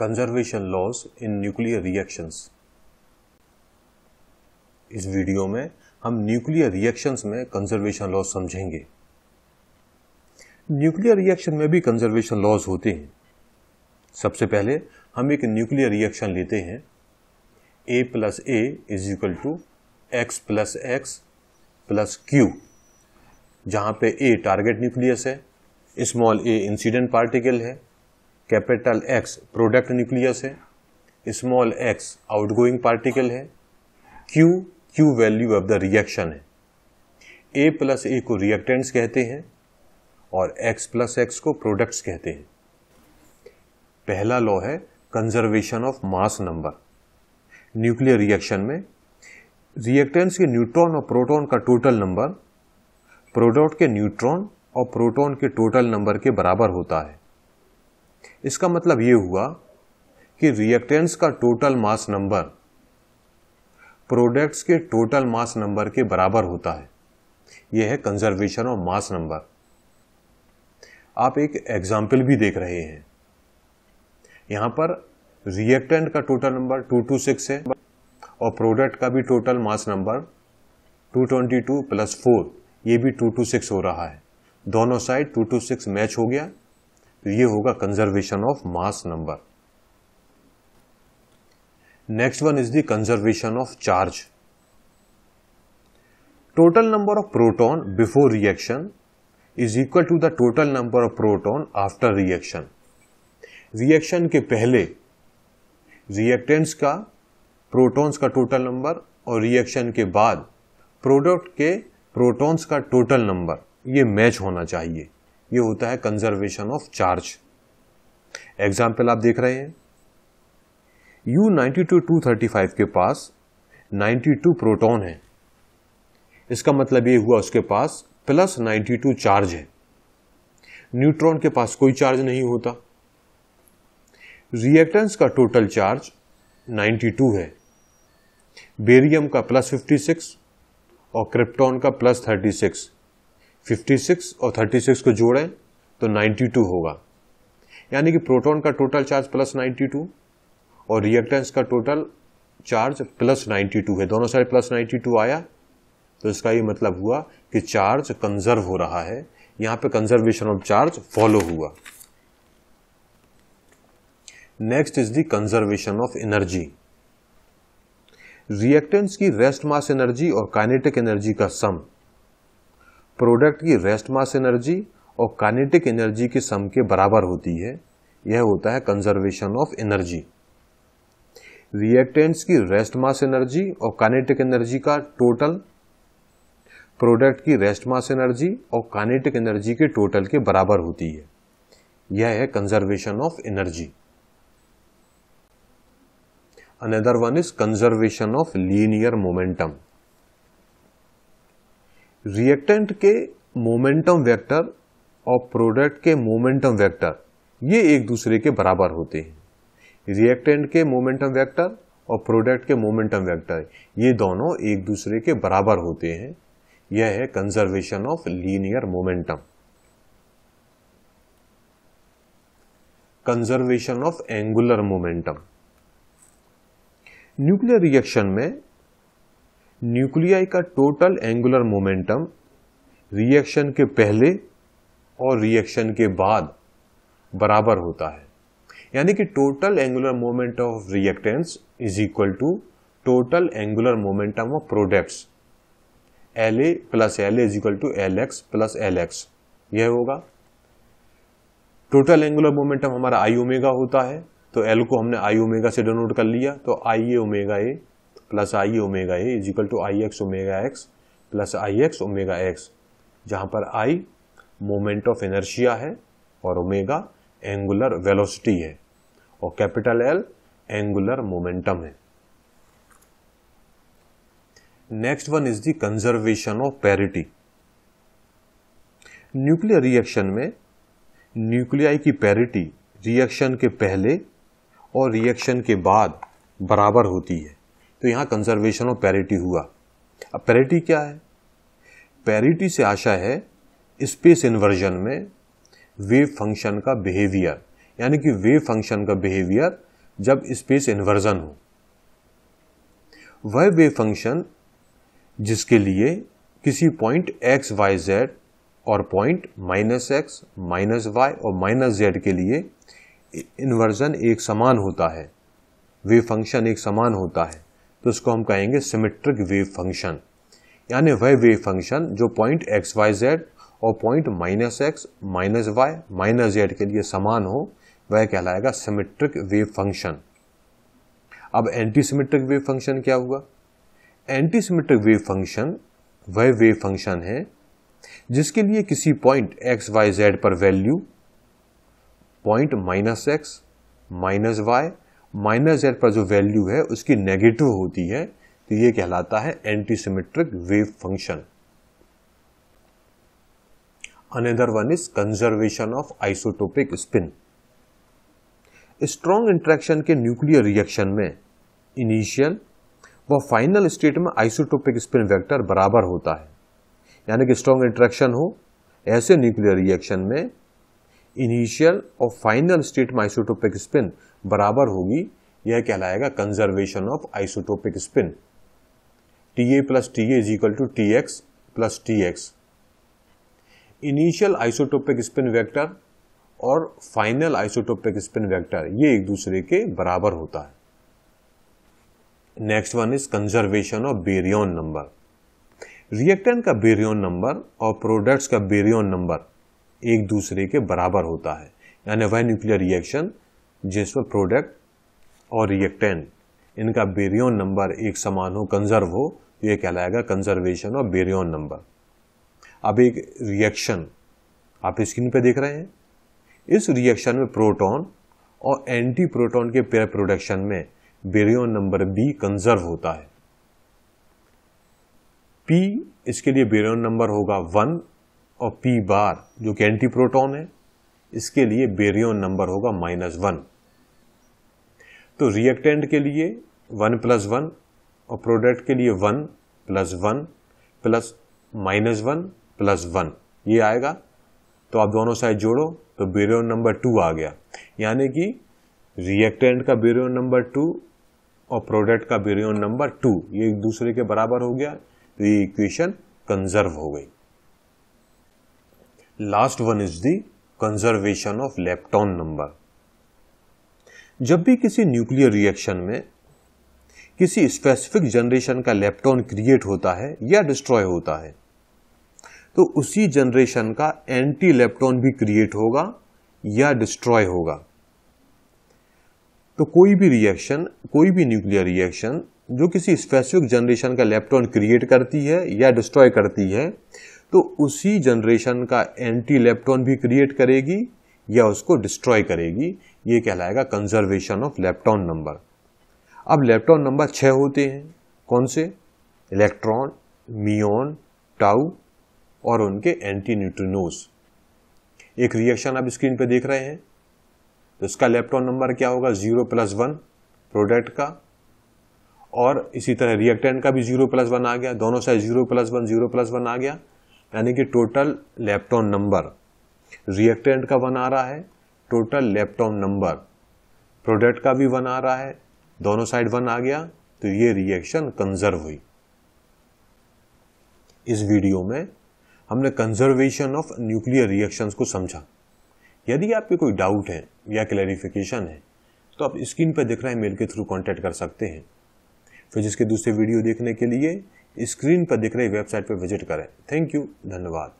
conservation laws in nuclear reactions इस video में हम न्यूक्लियर रिएक्शंस में कंजर्वेशन लॉस समझेंगे न्यूक्लियर रिएक्शन में भी कंजर्वेशन लॉस होते हैं सबसे पहले हम एक न्यूक्लियर रिएक्शन लेते हैं A plus A is equal to X plus X plus Q जहां पे ए टारगेट न्यूक्लियस है स्मॉल ए इंसिडेंट पार्टिकल है कैपिटल एक्स प्रोडक्ट न्यूक्लियस है स्मॉल एक्स आउटगोइंग पार्टिकल है Q Q value of the reaction है A plus A को reactants कहते हैं और एक्स प्लस एक्स को प्रोडक्ट्स कहते हैं पहला लॉ है conservation of mass number nuclear reaction में रिएक्टेंट्स के न्यूट्रॉन और प्रोटॉन का टोटल नंबर प्रोडक्ट के न्यूट्रॉन और प्रोटॉन के टोटल नंबर के बराबर होता है इसका मतलब ये हुआ कि रिएक्टेंट्स का टोटल मास नंबर प्रोडक्ट्स के टोटल मास नंबर के बराबर होता है यह है कंजर्वेशन ऑफ मास नंबर आप एक एग्जाम्पल भी देख रहे हैं यहां पर रिएक्टेंट का टोटल नंबर 226 है और प्रोडक्ट का भी total mass number 222 plus four ये भी 226 हो रहा है दोनों साइड 226 मैच हो गया तो ये होगा conservation of mass number next one is the conservation of charge total number of proton before reaction is equal to the total number of proton after reaction reaction के पहले रिएक्टेंट्स का protons का total number और reaction के बाद product के protons का total number ये मैच होना चाहिए ये होता है कंजर्वेशन ऑफ चार्ज एग्जाम्पल आप देख रहे हैं U ninety two two thirty five के पास नाइन्टी टू प्रोटोन है इसका मतलब ये हुआ उसके पास प्लस नाइन्टी टू चार्ज है न्यूट्रॉन के पास कोई चार्ज नहीं होता रिएक्टेंस का टोटल चार्ज 92 है बेरियम का प्लस 56 और क्रिप्टॉन का प्लस सिक्स 56 और 36 को जोड़ें तो 92 होगा यानी कि प्रोटॉन का टोटल चार्ज प्लस 92 और रिएक्टेंस का टोटल चार्ज प्लस 92 है दोनों साइड प्लस 92 आया तो इसका ये मतलब हुआ कि चार्ज कंजर्व हो रहा है यहां पे कंजर्वेशन ऑफ चार्ज फॉलो हुआ next is the conservation of energy reactants की रेस्ट मास एनर्जी और काइनेटिक एनर्जी का सम प्रोडक्ट की रेस्ट मास एनर्जी और काइनेटिक एनर्जी के सम के बराबर होती है यह होता है कंजर्वेशन ऑफ एनर्जी रिएक्टेंट्स की रेस्ट मास एनर्जी और काइनेटिक एनर्जी का टोटल प्रोडक्ट की रेस्ट मास एनर्जी और काइनेटिक एनर्जी के टोटल के बराबर होती है यह है conservation of energy another one is conservation of linear momentum reactant के मोमेंटम वेक्टर और प्रोडक्ट के मोमेंटम वेक्टर ये एक दूसरे के बराबर होते हैं रिएक्टेंट के मोमेंटम वेक्टर और प्रोडक्ट के मोमेंटम वेक्टर ये दोनों एक दूसरे के बराबर होते हैं यह है conservation of linear momentum conservation of angular momentum nuclear reaction में न्यूक्लियाई का टोटल एंगुलर मोमेंटम रिएक्शन के पहले और रिएक्शन के बाद बराबर होता है यानी कि total angular moment of reactants is equal to total angular momentum of products L A plus L as equal to L X plus L X यह होगा टोटल एंगुलर मोमेंटम हमारा आई ओमेगा होता है तो एल को हमने आई ओमेगा से donate कर लिया तो I A omega A plus I omega A is equal to I X omega X plus I X omega X जहाँ पर आई मोमेंट ऑफ एनर्शिया है और ओमेगा एंगुलर वेलोसिटी है और कैपिटल एल एंगुलर मोमेंटम है next one is the conservation of parity nuclear reaction में nuclei की parity reaction के पहले और रिएक्शन के बाद बराबर होती है तो यहाँ कंजर्वेशन ऑफ पैरिटी हुआ अब पैरिटी क्या है पैरिटी से आशा है स्पेस इन्वर्जन में वेव फंक्शन का बिहेवियर यानी कि वेव फंक्शन का बिहेवियर जब स्पेस इन्वर्जन हो वह वेव फंक्शन जिसके लिए किसी पॉइंट एक्स वाई जेड और point minus X minus Y और माइनस जेड के लिए इन्वर्जन एक समान होता है वेव फंक्शन एक समान होता है तो उसको हम कहेंगे सिमेट्रिक वेव फंक्शन यानी वह वेव फंक्शन जो पॉइंट एक्स वाई जेड और point minus X minus Y minus Z के लिए समान हो वह कहलाएगा सिमेट्रिक वेव फंक्शन अब एंटी सिमेट्रिक वेव फंक्शन क्या हुआ एंटी सिमेट्रिक वेव फंक्शन वह वेव फंक्शन है जिसके लिए किसी पॉइंट एक्स वाई जेड पर value point minus X minus Y minus Z पर जो वैल्यू है उसकी नेगेटिव होती है तो ये कहलाता है antisymmetric wave function another one is conservation of isotopic spin strong interaction के न्यूक्लियर रिएक्शन में इनिशियल व फाइनल स्टेट में आइसोटोपिक स्पिन वेक्टर बराबर होता है यानी कि स्ट्रॉन्ग इंट्रैक्शन हो ऐसे न्यूक्लियर रिएक्शन में इनिशियल और फाइनल स्टेट में आइसोटोपिक स्पिन बराबर होगी यह कहलाएगा conservation of isotopic spin T A plus T is equal to T X plus T X initial isotopic spin vector और फाइनल आइसोटोपिक स्पिन वेक्टर ये एक दूसरे के बराबर होता है next one is conservation of baryon number reactant का baryon number और प्रोडक्ट्स का बेरियन नंबर एक दूसरे के बराबर होता है यानी वह न्यूक्लियर रिएक्शन जिस पर प्रोडक्ट और रिएक्टेंट इनका बेरियन नंबर एक समान हो कंजर्व हो तो यह कहलाएगा कंजर्वेशन और बेरियन नंबर अब एक रिएक्शन आप स्क्रीन पे देख रहे हैं इस रिएक्शन में प्रोटॉन और एंटी प्रोटोन के पेयर प्रोडक्शन में बेरियन नंबर बी कंजर्व होता है पी इसके लिए बेरियन नंबर होगा वन और पी बार जो कि एंटी प्रोटोन है इसके लिए बेरियन नंबर होगा माइनस वन तो रिएक्टेंट के लिए वन प्लस वन और प्रोडक्ट के लिए one plus one plus minus one plus one ये आएगा तो आप दोनों साइड जोड़ो तो बेरियन नंबर टू आ गया यानी कि रिएक्टेंट का बेरियन नंबर टू और प्रोडक्ट का बेरियन नंबर टू ये एक दूसरे के बराबर हो गया तो ये इक्वेशन कंजर्व हो गई last one is the conservation of lepton number जब भी किसी न्यूक्लियर रिएक्शन में किसी स्पेसिफिक जनरेशन का लेप्टॉन क्रिएट होता है या डिस्ट्रॉय होता है तो उसी जनरेशन का एंटी लेप्टॉन भी क्रिएट होगा या डिस्ट्रॉय होगा तो कोई भी रिएक्शन कोई भी न्यूक्लियर रिएक्शन जो किसी स्पेसिफिक जनरेशन का लेप्टॉन क्रिएट करती है या डिस्ट्रॉय करती है तो उसी जनरेशन का एंटी लेप्टॉन भी क्रिएट करेगी या उसको डिस्ट्रॉय करेगी ये कहलाएगा कंजर्वेशन ऑफ लेप्टॉन नंबर अब लेप्टॉन नंबर छः होते हैं कौन से इलेक्ट्रॉन मियोन टाउ और उनके एंटी न्यूट्रिनोस एक रिएक्शन आप स्क्रीन पर देख रहे हैं तो इसका लेप्टॉन नंबर क्या होगा जीरो प्लस वन प्रोडक्ट का और इसी तरह रिएक्टेंट का भी जीरो प्लस वन आ गया दोनों side zero plus one zero plus one आ गया यानी कि टोटल लेप्टॉन नंबर रिएक्टेंट का वन आ रहा है टोटल लेप्टॉन नंबर प्रोडक्ट का भी वन आ रहा है दोनों साइड वन आ गया तो ये रिएक्शन कंजर्व हुई इस वीडियो में हमने कंजर्वेशन ऑफ न्यूक्लियर रिएक्शंस को समझा यदि आपके कोई डाउट है या क्लैरिफिकेशन है तो आप स्क्रीन पर दिख रहे मेल के थ्रू कांटेक्ट कर सकते हैं फिर जिसके दूसरे वीडियो देखने के लिए स्क्रीन पर दिख रही वेबसाइट पर विजिट करें थैंक यू धन्यवाद